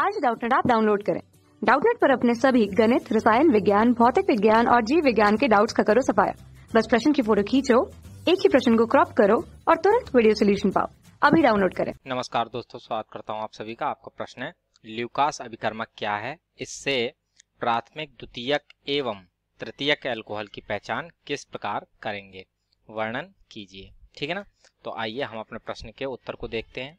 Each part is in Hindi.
आज डाउटनेट आप डाउनलोड करें डाउटनेट पर अपने सभी गणित रसायन विज्ञान भौतिक विज्ञान और जीव विज्ञान के डाउट्स का करो सफाया बस प्रश्न की फोटो खींचो एक ही प्रश्न को क्रॉप करो और तुरंत वीडियो सोल्यूशन पाओ अभी डाउनलोड करें नमस्कार दोस्तों स्वागत करता हूँ आप सभी का आपका प्रश्न है ल्यूकास अभिकर्मक क्या है इससे प्राथमिक द्वितीयक एवं तृतीयक एल्कोहल की पहचान किस प्रकार करेंगे वर्णन कीजिए ठीक है ना तो आइए हम अपने प्रश्न के उत्तर को देखते हैं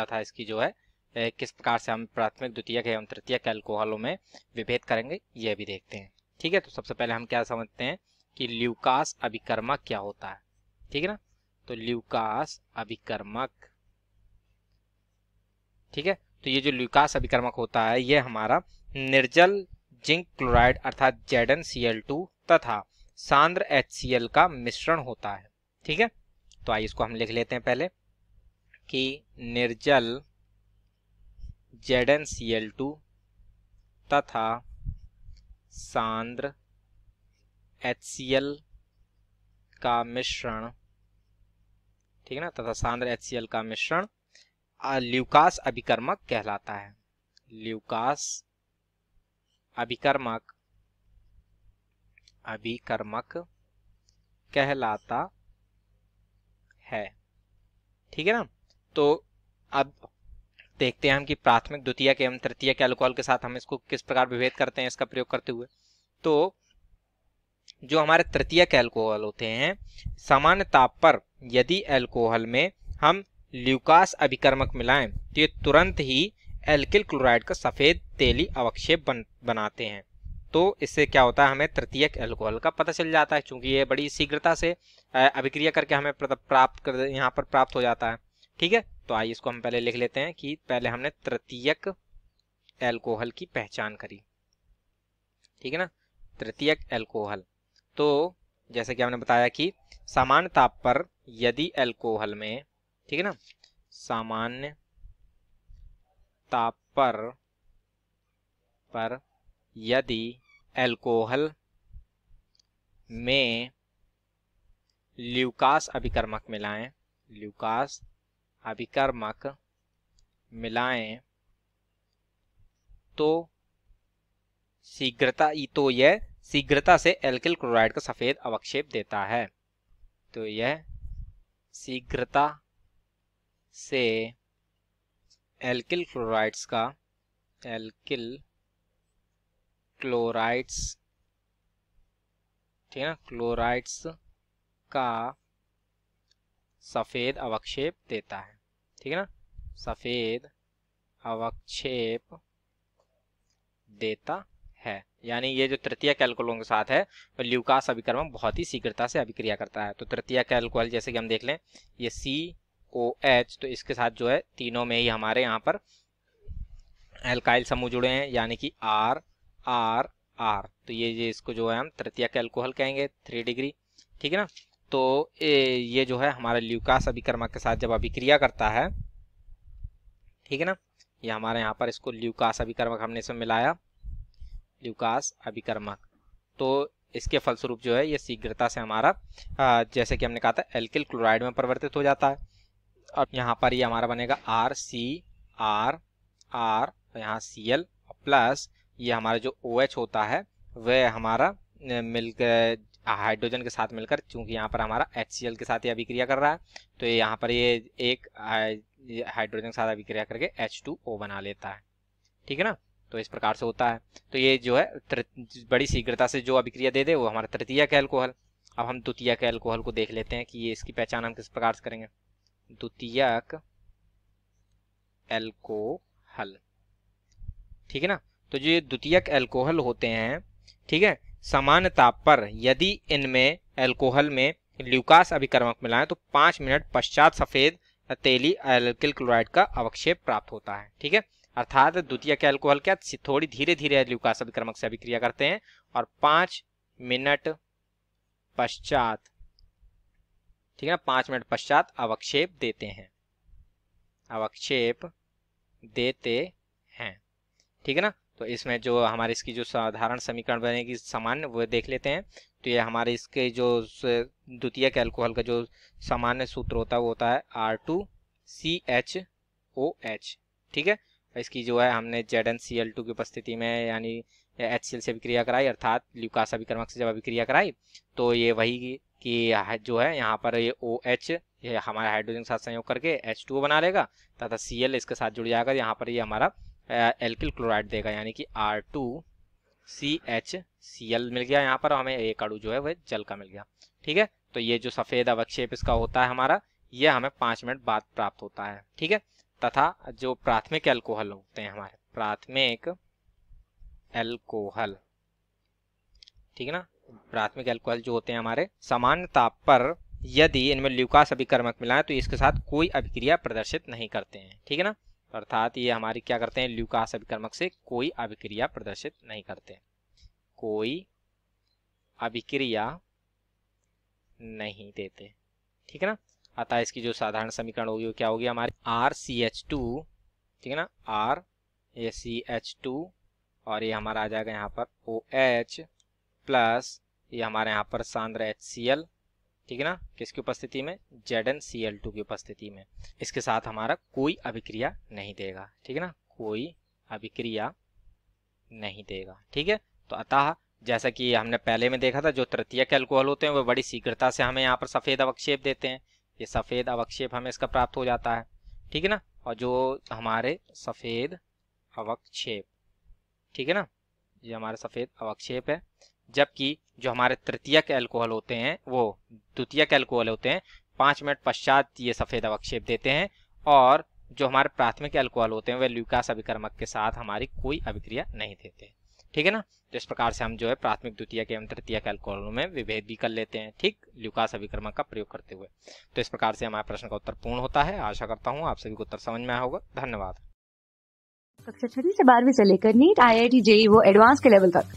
तथा इसकी जो है किस प्रकार से हम प्राथमिक द्वितीयक एवं तृतीयक अल्कोहलों में विभेद करेंगे यह भी देखते हैं ठीक है तो सबसे पहले हम क्या समझते हैं कि ल्यूकास अभिकर्मक क्या होता है ठीक है ना तो ल्यूकास अभिकर्मक ठीक है तो ये जो ल्यूकास अभिकर्मक होता है ये हमारा निर्जल जिंक क्लोराइड अर्थात जेडन तथा सांद्र एच का मिश्रण होता है ठीक है तो आइए इसको हम लिख लेते हैं पहले कि निर्जल टू तथा सांद्र HCl का मिश्रण ठीक है ना तथा सांद्र HCl का मिश्रण ल्यूकास अभिकर्मक कहलाता है ल्यूकास अभिकर्मक अभिकर्मक कहलाता है ठीक है ना तो अब देखते हैं हम कि प्राथमिक के एवं के अल्कोहल के साथ हम इसको किस प्रकार विभेद करते हैं इसका प्रयोग करते हुए तो जो हमारे के अल्कोहल होते हैं सामान्य ताप पर यदि अल्कोहल में हम ल्यूकास अभिकर्मक मिलाएं तो ये तुरंत ही एल्किल क्लोराइड का सफ़ेद तेली अवक्षेप बन, बनाते हैं तो इससे क्या होता है हमें तृतीय एल्कोहल का पता चल जाता है क्योंकि ये बड़ी शीघ्रता से अभिक्रिया करके हमें प्राप्त कर यहाँ पर प्राप्त हो जाता है ठीक है तो आइए इसको हम पहले लिख लेते हैं कि पहले हमने तृतीयक एल्कोहल की पहचान करी ठीक है ना तृतीयक एल्कोहल तो जैसे कि हमने बताया कि सामान्य ताप पर यदि एल्कोहल में ठीक है ना सामान्य ताप पर पर यदि एल्कोहल में ल्यूकास अभिकर्मक मिलाएं ल्यूकास अभिकर्मक मिलाएं तो शीघ्रता तो यह शीघ्रता से एल्किल क्लोराइड का सफेद अवक्षेप देता है तो यह शीघ्रता से एल्किल क्लोराइड्स का एल्किल क्लोराइड्स ठीक है ना क्लोराइड्स का सफ़ेद अवक्षेप देता है ठीक है ना सफ़ेद अवक्षेप देता है यानी ये जो तृतीय कैलकुलों के साथ है तो ल्यूकास अभिक्रमण बहुत ही शीघ्रता से अभिक्रिया करता है तो तृतीय कैलकुल जैसे कि हम देख लें ये सी ओ एच तो इसके साथ जो है तीनों में ही हमारे यहाँ पर एल्काइल समूह जुड़े हैं यानी कि आर आर आर तो ये ये इसको जो है हम तृतीय एल्कोहल कहेंगे थ्री डिग्री ठीक है ना तो ये जो है हमारा ल्यूकास अभिक्रमक के साथ जब अभिक्रिया करता है ठीक है ना ये हमारे यहाँ पर इसको ल्यूकास अभिक्रमक हमने इसमें मिलाया ल्यूकास अभिक्रमक तो इसके फलस्वरूप जो है ये शीघ्रता से हमारा जैसे कि हमने कहा था एल्किल क्लोराइड में परिवर्तित हो जाता है अब यहाँ पर ये हमारा बनेगा आर सी आर आर तो यहाँ सी एल प्लस ये हमारा जो ओ OH एच होता है वह हमारा मिल हाइड्रोजन के साथ मिलकर चूंकि यहाँ पर हमारा एच के साथ ये अभिक्रिया कर रहा है तो यहाँ पर ये एक हाइड्रोजन के साथ अभिक्रिया करके एच बना लेता है ठीक है ना तो इस प्रकार से होता है तो ये जो है बड़ी शीघ्रता से जो अभिक्रिया दे दे वो हमारा तृतीय के अल्कोहल अब हम द्वितीय के अल्कोहल को देख लेते हैं कि ये इसकी पहचान हम किस प्रकार से करेंगे द्वितीय एल्कोहल ठीक है ना तो जो ये द्वितीय एल्कोहल होते हैं ठीक है समान ताप पर यदि इनमें एल्कोहल में ल्यूकास अभिक्रमक मिलाएं तो पाँच मिनट पश्चात सफ़ेद तेली एल्किल क्लोराइड का अवक्षेप प्राप्त होता है ठीक है अर्थात द्वितीय के एल्कोहल क्या थोड़ी धीरे धीरे ल्यूकास अभिक्रमक से अभिक्रिया करते हैं और पाँच मिनट पश्चात ठीक है ना पाँच मिनट पश्चात अवक्षेप देते हैं अवक्षेप देते हैं ठीक है ना तो इसमें जो हमारे इसकी जो साधारण समीकरण बनेगी सामान्य वो देख लेते हैं तो ये हमारे इसके जो द्वितीय के अल्कोहल का जो सामान्य सूत्र होता है वो होता है R two C H O H ठीक है इसकी जो है हमने Z N C L two की उपस्थिति में यानी एच सी एल से अभिक्रिया कराई अर्थात ल्यूकास अभिक्रमक से जब अभिक्रिया कराई तो ये वही कि जो है यहाँ पर ये ओ एच ये हमारे हाइड्रोजन के साथ संयोग करके एच टू बना लेगा तथा सी एल इसके साथ जुड़ जाएगा यहाँ पर ये हमारा एल्किल क्लोराइड देगा यानी कि R two C H C L मिल गया यहाँ पर हमें एक अड़ू जो है वह जल का मिल गया ठीक है तो ये जो सफ़ेद अवक्षेप इसका होता है हमारा ये हमें पाँच मिनट बाद प्राप्त होता है ठीक है तथा जो प्राथमिक एल्कोहल होते हैं हमारे प्राथमिक एल्कोहल ठीक है ना प्राथमिक एल्कोहल जो होते हैं हमारे सामान्य ताप पर यदि इनमें ल्यूकास अभिकर्मक मिला है तो इसके साथ कोई अभिक्रिया प्रदर्शित नहीं करते हैं ठीक है ना अर्थात ये हमारी क्या करते हैं ल्यूकास अभिक्रमक से कोई अभिक्रिया प्रदर्शित नहीं करते कोई अभिक्रिया नहीं देते ठीक है ना अतः इसकी जो साधारण समीकरण होगी वो क्या होगी हमारे आर सी एच टू ठीक है ना आर ये सी एच टू और ये हमारा आ जाएगा यहाँ पर ओ OH एच प्लस ये हमारे यहाँ पर सांद्र एच सी एल ठीक है ना किसकी उपस्थिति में Z N C L two की उपस्थिति में इसके साथ हमारा कोई अभिक्रिया नहीं देगा ठीक है ना कोई अभिक्रिया नहीं देगा ठीक है तो अतः जैसा कि हमने पहले में देखा था जो तृतीय के अल्कोहल होते हैं वो बड़ी शीघ्रता से हमें यहाँ पर सफ़ेद अवक्षेप देते हैं ये सफ़ेद अवक्षेप हमें इसका प्राप्त हो जाता है ठीक है ना और जो हमारे सफ़ेद अवक्षेप ठीक है ना ये हमारा सफ़ेद अवक्षेप है जबकि जो हमारे तृतीयक एल्कोहल होते हैं वो द्वितीयक एल्कोहल होते हैं पाँच मिनट पश्चात ये सफ़ेद अवक्षेप देते हैं और जो हमारे प्राथमिक एल्कोहल होते हैं वे ल्यूकास अभिक्रमक के साथ हमारी कोई अभिक्रिया नहीं देते ठीक है ना तो इस प्रकार से हम जो है प्राथमिक द्वितीय एवं तृतीय एल्कोहलों में विभेद भी कर लेते हैं ठीक ल्यूकास अभिक्रमक का प्रयोग करते हुए तो इस प्रकार से हमारे प्रश्न का उत्तर पूर्ण होता है आशा करता हूँ आप सभी को उत्तर समझ में आया होगा धन्यवाद कक्षा छठी से बारहवीं से लेकर NEET I I T JEE वो एडवांस के लेवल तक